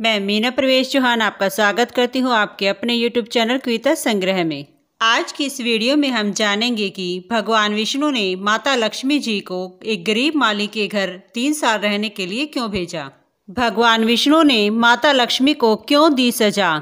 मैं मीना प्रवेश चौहान आपका स्वागत करती हूँ आपके अपने यूट्यूब चैनल कविता संग्रह में आज की इस वीडियो में हम जानेंगे कि भगवान विष्णु ने माता लक्ष्मी जी को एक गरीब माली के घर तीन साल रहने के लिए क्यों भेजा भगवान विष्णु ने माता लक्ष्मी को क्यों दी सजा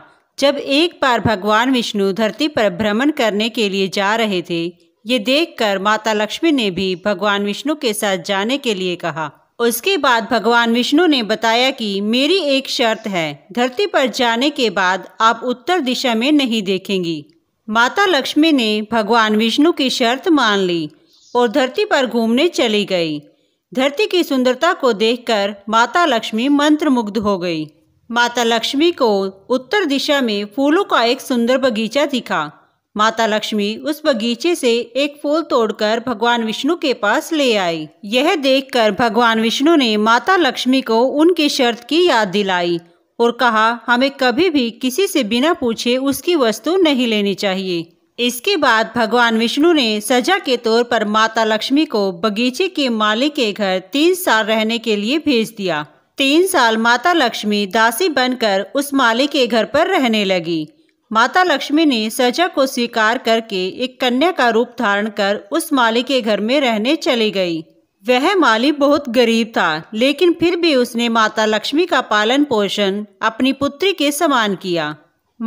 जब एक बार भगवान विष्णु धरती पर भ्रमण करने के लिए जा रहे थे ये देखकर माता लक्ष्मी ने भी भगवान विष्णु के साथ जाने के लिए कहा उसके बाद भगवान विष्णु ने बताया कि मेरी एक शर्त है धरती पर जाने के बाद आप उत्तर दिशा में नहीं देखेंगी माता लक्ष्मी ने भगवान विष्णु की शर्त मान ली और धरती पर घूमने चली गई धरती की सुंदरता को देखकर माता लक्ष्मी मंत्रमुग्ध हो गई माता लक्ष्मी को उत्तर दिशा में फूलों का एक सुंदर बगीचा दिखा माता लक्ष्मी उस बगीचे से एक फूल तोड़कर भगवान विष्णु के पास ले आई यह देखकर भगवान विष्णु ने माता लक्ष्मी को उनकी शर्त की याद दिलाई और कहा हमें कभी भी किसी से बिना पूछे उसकी वस्तु नहीं लेनी चाहिए इसके बाद भगवान विष्णु ने सजा के तौर पर माता लक्ष्मी को बगीचे के मालिक के घर तीन साल रहने के लिए भेज दिया तीन साल माता लक्ष्मी दासी बनकर उस मालिक के घर पर रहने लगी माता लक्ष्मी ने सजा को स्वीकार करके एक कन्या का रूप धारण कर उस माली के घर में रहने चली गई वह माली बहुत गरीब था लेकिन फिर भी उसने माता लक्ष्मी का पालन पोषण अपनी पुत्री के समान किया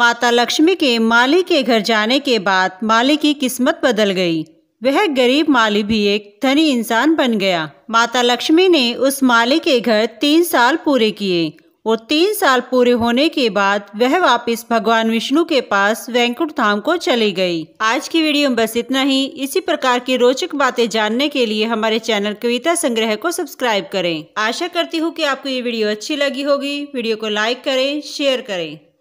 माता लक्ष्मी के माली के घर जाने के बाद माली की किस्मत बदल गई वह गरीब माली भी एक धनी इंसान बन गया माता लक्ष्मी ने उस माली के घर तीन साल पूरे किए और तीन साल पूरे होने के बाद वह वापस भगवान विष्णु के पास वैंकुट धाम को चली गई आज की वीडियो में बस इतना ही इसी प्रकार की रोचक बातें जानने के लिए हमारे चैनल कविता संग्रह को सब्सक्राइब करें आशा करती हूँ कि आपको ये वीडियो अच्छी लगी होगी वीडियो को लाइक करें शेयर करें